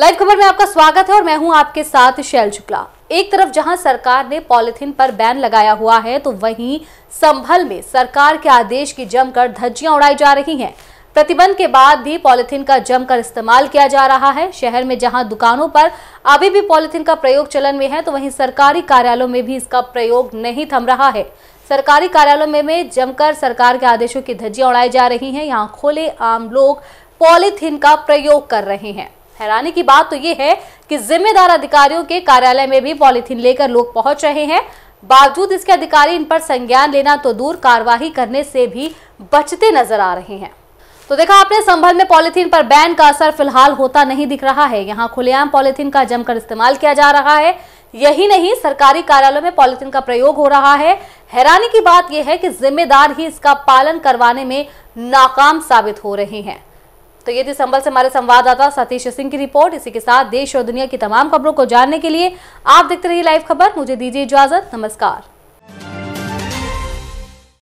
live खबर में आपका स्वागत है और मैं हूं आपके साथ शैल शुक्ला एक तरफ जहां सरकार ने पॉलिथीन पर बैन लगाया हुआ है तो वहीं संभल में सरकार के आदेश की जमकर धज्जियां उड़ाई जा रही हैं प्रतिबंध के बाद भी पॉलिथीन का जमकर इस्तेमाल किया जा रहा है शहर में जहां दुकानों पर अभी भी पॉलिथीन का प्रयोग चलन में है तो वहीं सरकारी कार्यालयों में भी इसका प्रयोग नहीं थम रहा है सरकारी कार्यालयों में, में जमकर सरकार के आदेशों की धज्जियां उड़ाई जा रही हैं यहाँ खुले आम लोग पॉलिथीन का प्रयोग कर रहे हैं हैरानी की बात तो ये है कि जिम्मेदार अधिकारियों के कार्यालय में भी पॉलीथीन लेकर लोग पहुंच रहे हैं बावजूद इसके अधिकारी इन पर संज्ञान लेना तो दूर कार्यवाही करने से भी बचते नजर आ रहे हैं तो देखा आपने संभल में पॉलीथीन पर बैन का असर फिलहाल होता नहीं दिख रहा है यहाँ खुलेआम पॉलीथीन का जमकर इस्तेमाल किया जा रहा है यही नहीं सरकारी कार्यालयों में पॉलीथीन का प्रयोग हो रहा है हैरानी की बात यह है कि जिम्मेदार ही इसका पालन करवाने में नाकाम साबित हो रहे हैं तो ये थी संबल से हमारे संवाददाता सतीश सिंह की रिपोर्ट इसी के साथ देश और दुनिया की तमाम खबरों को जानने के लिए आप देखते रहिए लाइव खबर मुझे दीजिए इजाजत नमस्कार